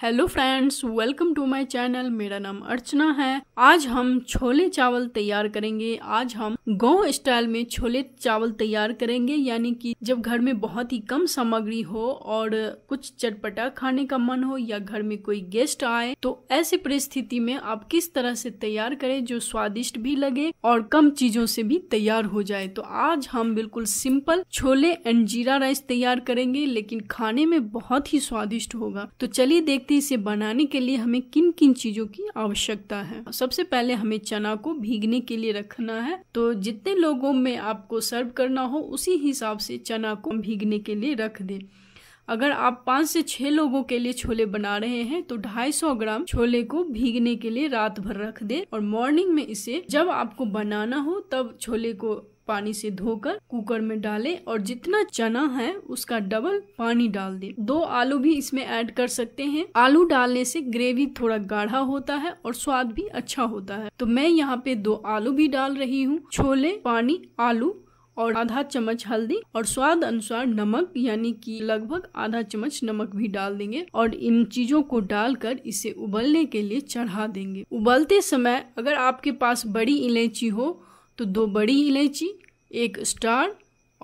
hello friends welcome to my channel मेरा नाम अर्चना है आज हम छोले चावल तैयार करेंगे आज हम गांव स्टाइल में छोले चावल तैयार करेंगे यानी कि जब घर में बहुत ही कम सामग्री हो और कुछ चटपटा खाने का मन हो या घर में कोई गेस्ट आए तो ऐसी परिस्थिति में आप किस तरह से तैयार करें जो स्वादिष्ट भी लगे और कम चीजों से भी तैयार हो जाए तो आज हम बिल्कुल simple chole and jeera rice तैयार करेंगे लेकिन खाने में बहुत ही स्वादिष्ट होगा तो चलिए देख सकते हैं इसे बनाने के लिए हमें किन किन चीजों की आवश्यकता है सबसे पहले हमें चना को भीगने के लिए रखना है तो जितने लोगों में आपको सर्व करना हो उसी हिसाब से चना को भीगने के लिए रख दें अगर आप पाँच से छः लोगों के लिए छोले बना रहे हैं तो 250 ग्राम छोले को भीगने के लिए रात भर रख दें और मॉर्निंग में इसे जब आपको बनाना हो तब छोले को पानी से धोकर कुकर में डालें और जितना चना है उसका डबल पानी डाल दें दो आलू भी इसमें ऐड कर सकते हैं आलू डालने से ग्रेवी थोड़ा गाढ़ा होता है और स्वाद भी अच्छा होता है तो मैं यहाँ पे दो आलू भी डाल रही हूँ छोले पानी आलू और आधा चम्मच हल्दी और स्वाद अनुसार नमक यानी कि लगभग आधा चम्मच नमक भी डाल देंगे और इन चीजों को डालकर इसे उबलने के लिए चढ़ा देंगे उबलते समय अगर आपके पास बड़ी इलायची हो तो दो बड़ी इलायची एक स्टार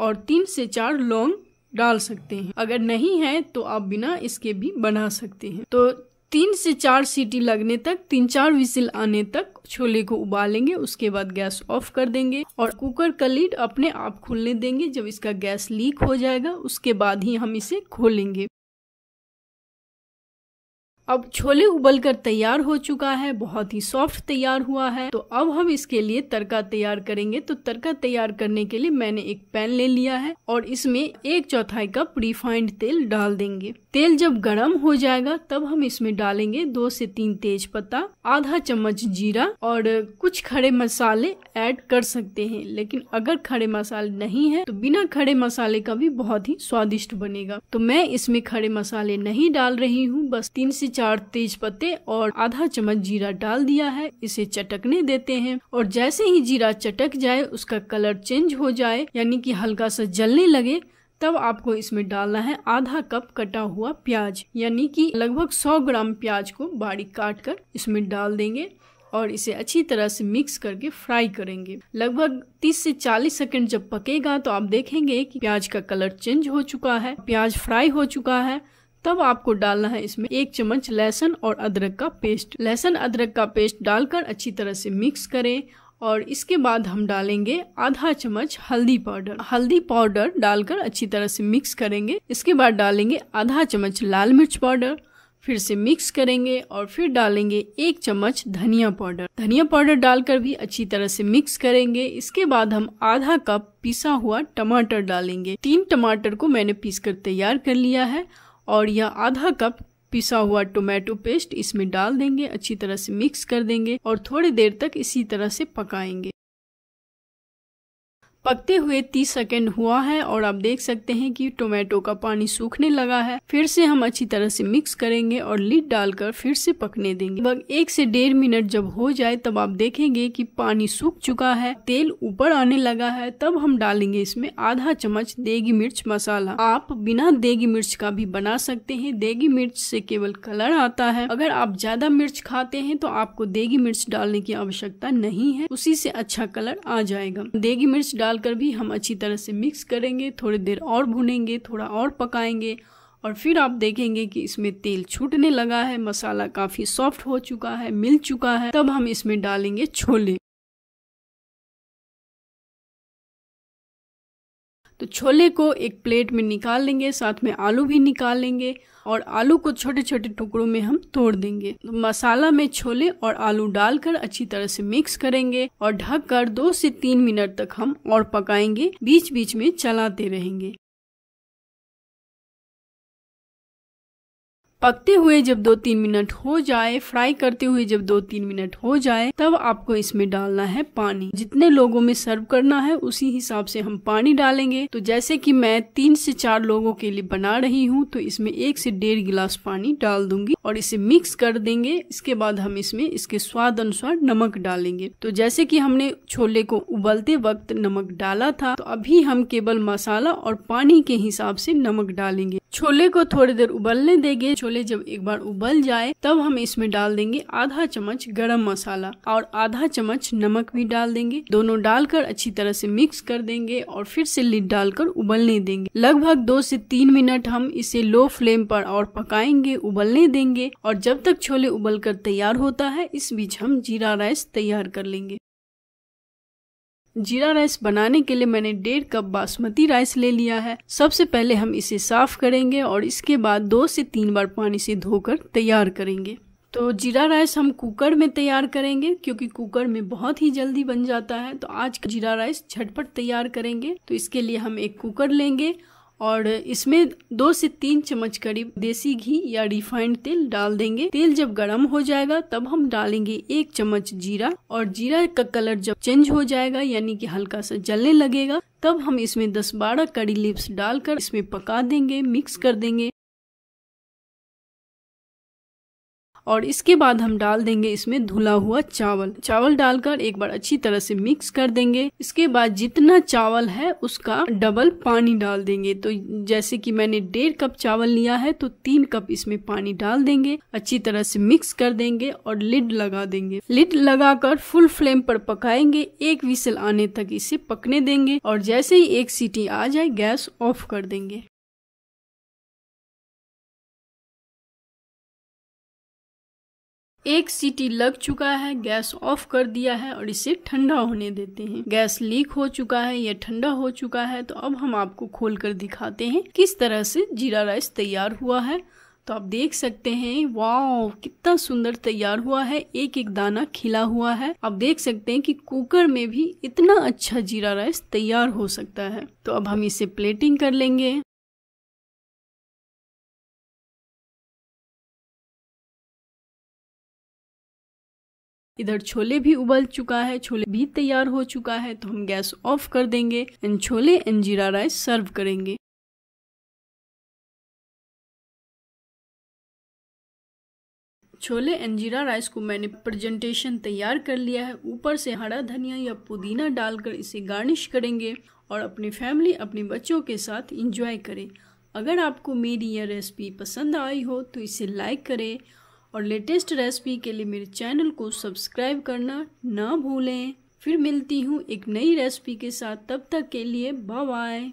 और तीन से चार लौंग डाल सकते हैं अगर नहीं है तो आप बिना इसके भी बना सकते हैं तो तीन से चार सीटी लगने तक तीन चार विसिल आने तक छोले को उबालेंगे उसके बाद गैस ऑफ कर देंगे और कुकर का लीड अपने आप खुलने देंगे जब इसका गैस लीक हो जाएगा उसके बाद ही हम इसे खोलेंगे अब छोले उबल कर तैयार हो चुका है बहुत ही सॉफ्ट तैयार हुआ है तो अब हम इसके लिए तड़का तैयार करेंगे तो तड़का तैयार करने के लिए मैंने एक पैन ले लिया है और इसमें एक चौथाई कप रिफाइंड तेल डाल देंगे तेल जब गर्म हो जाएगा तब हम इसमें डालेंगे दो से तीन तेज पत्ता आधा चम्मच जीरा और कुछ खड़े मसाले ऐड कर सकते हैं लेकिन अगर खड़े मसाले नहीं है तो बिना खड़े मसाले का भी बहुत ही स्वादिष्ट बनेगा तो मैं इसमें खड़े मसाले नहीं डाल रही हूँ बस तीन से चार तेज पत्ते और आधा चम्मच जीरा डाल दिया है इसे चटकने देते हैं और जैसे ही जीरा चटक जाए उसका कलर चेंज हो जाए यानी कि हल्का सा जलने लगे तब आपको इसमें डालना है आधा कप कटा हुआ प्याज यानी कि लगभग 100 ग्राम प्याज को बारीक काट कर इसमें डाल देंगे और इसे अच्छी तरह से मिक्स करके फ्राई करेंगे लगभग 30 से 40 सेकंड जब पकेगा तो आप देखेंगे कि प्याज का कलर चेंज हो चुका है प्याज फ्राई हो चुका है तब आपको डालना है इसमें एक चम्मच लहसुन और अदरक का पेस्ट लहसुन अदरक का पेस्ट डालकर अच्छी तरह से मिक्स करें और इसके बाद हम डालेंगे आधा चम्मच हल्दी पाउडर हल्दी पाउडर डालकर अच्छी तरह से मिक्स करेंगे इसके बाद डालेंगे आधा चम्मच लाल मिर्च पाउडर फिर से मिक्स करेंगे और फिर डालेंगे एक चम्मच धनिया पाउडर धनिया पाउडर डालकर भी अच्छी तरह से मिक्स करेंगे इसके बाद हम आधा कप पिसा हुआ टमाटर डालेंगे तीन टमाटर को मैंने पीस कर तैयार कर लिया है और यह आधा कप पिसा हुआ टोमेटो पेस्ट इसमें डाल देंगे अच्छी तरह से मिक्स कर देंगे और थोड़ी देर तक इसी तरह से पकाएंगे पकते हुए 30 सेकेंड हुआ है और आप देख सकते हैं कि टोमेटो का पानी सूखने लगा है फिर से हम अच्छी तरह से मिक्स करेंगे और लीड डालकर फिर से पकने देंगे लगभग एक से डेढ़ मिनट जब हो जाए तब आप देखेंगे कि पानी सूख चुका है तेल ऊपर आने लगा है तब हम डालेंगे इसमें आधा चम्मच देगी मिर्च मसाला आप बिना देगी मिर्च का भी बना सकते हैं देगी मिर्च से केवल कलर आता है अगर आप ज्यादा मिर्च खाते हैं तो आपको देगी मिर्च डालने की आवश्यकता नहीं है उसी से अच्छा कलर आ जाएगा देगी मिर्च डाल डालकर भी हम अच्छी तरह से मिक्स करेंगे थोड़ी देर और भुनेंगे थोड़ा और पकाएंगे और फिर आप देखेंगे कि इसमें तेल छूटने लगा है मसाला काफ़ी सॉफ्ट हो चुका है मिल चुका है तब हम इसमें डालेंगे छोले तो छोले को एक प्लेट में निकाल लेंगे साथ में आलू भी निकाल लेंगे और आलू को छोटे छोटे टुकड़ों में हम तोड़ देंगे तो मसाला में छोले और आलू डालकर अच्छी तरह से मिक्स करेंगे और ढककर दो से तीन मिनट तक हम और पकाएंगे बीच बीच में चलाते रहेंगे पकते हुए जब दो तीन मिनट हो जाए फ्राई करते हुए जब दो तीन मिनट हो जाए तब आपको इसमें डालना है पानी जितने लोगों में सर्व करना है उसी हिसाब से हम पानी डालेंगे तो जैसे कि मैं तीन से चार लोगों के लिए बना रही हूँ तो इसमें एक से डेढ़ गिलास पानी डाल दूंगी और इसे मिक्स कर देंगे इसके बाद हम इसमें इसके स्वाद अनुसार नमक डालेंगे तो जैसे की हमने छोले को उबलते वक्त नमक डाला था तो अभी हम केवल मसाला और पानी के हिसाब से नमक डालेंगे छोले को थोड़ी देर उबलने देंगे छोले जब एक बार उबल जाए तब हम इसमें डाल देंगे आधा चम्मच गरम मसाला और आधा चम्मच नमक भी डाल देंगे दोनों डालकर अच्छी तरह से मिक्स कर देंगे और फिर से लिड डालकर उबलने देंगे लगभग दो से तीन मिनट हम इसे लो फ्लेम पर और पकाएंगे उबलने देंगे और जब तक छोले उबल कर तैयार होता है इस बीच हम जीरा राइस तैयार कर लेंगे जीरा राइस बनाने के लिए मैंने डेढ़ कप बासमती राइस ले लिया है सबसे पहले हम इसे साफ करेंगे और इसके बाद दो से तीन बार पानी से धोकर तैयार करेंगे तो जीरा राइस हम कुकर में तैयार करेंगे क्योंकि कुकर में बहुत ही जल्दी बन जाता है तो आज का जीरा राइस झटपट तैयार करेंगे तो इसके लिए हम एक कुकर लेंगे और इसमें दो से तीन चम्मच करीब देसी घी या रिफाइंड तेल डाल देंगे तेल जब गर्म हो जाएगा तब हम डालेंगे एक चम्मच जीरा और जीरा का कलर जब चेंज हो जाएगा यानी कि हल्का सा जलने लगेगा तब हम इसमें 10-12 कड़ी लिप्स डालकर इसमें पका देंगे मिक्स कर देंगे और इसके बाद हम डाल देंगे इसमें धुला हुआ चावल चावल डालकर एक बार अच्छी तरह से मिक्स कर देंगे इसके बाद जितना चावल है उसका डबल पानी डाल देंगे तो जैसे कि मैंने डेढ़ कप चावल लिया है तो तीन कप इसमें पानी डाल देंगे अच्छी तरह से मिक्स कर देंगे और लिड लगा देंगे लिड लगाकर फुल फ्लेम पर पकाएंगे एक विसल आने तक इसे पकने देंगे और जैसे ही एक सीटी आ जाए गैस ऑफ कर देंगे एक सीटी लग चुका है गैस ऑफ कर दिया है और इसे ठंडा होने देते हैं गैस लीक हो चुका है यह ठंडा हो चुका है तो अब हम आपको खोल कर दिखाते हैं किस तरह से जीरा राइस तैयार हुआ है तो आप देख सकते हैं वाओ कितना सुंदर तैयार हुआ है एक एक दाना खिला हुआ है आप देख सकते हैं कि कुकर में भी इतना अच्छा जीरा राइस तैयार हो सकता है तो अब हम इसे प्लेटिंग कर लेंगे इधर छोले भी उबल चुका है छोले भी तैयार हो चुका है तो हम गैस ऑफ कर देंगे and chole and jeera rice serve करेंगे छोले एंड जीरा राइस को मैंने प्रेजेंटेशन तैयार कर लिया है ऊपर से हरा धनिया या पुदीना डालकर इसे गार्निश करेंगे और अपनी फैमिली अपने बच्चों के साथ इंजॉय करें अगर आपको मेरी यह रेसिपी पसंद आई हो तो इसे लाइक करें और लेटेस्ट रेसिपी के लिए मेरे चैनल को सब्सक्राइब करना ना भूलें फिर मिलती हूँ एक नई रेसिपी के साथ तब तक के लिए बाय बाय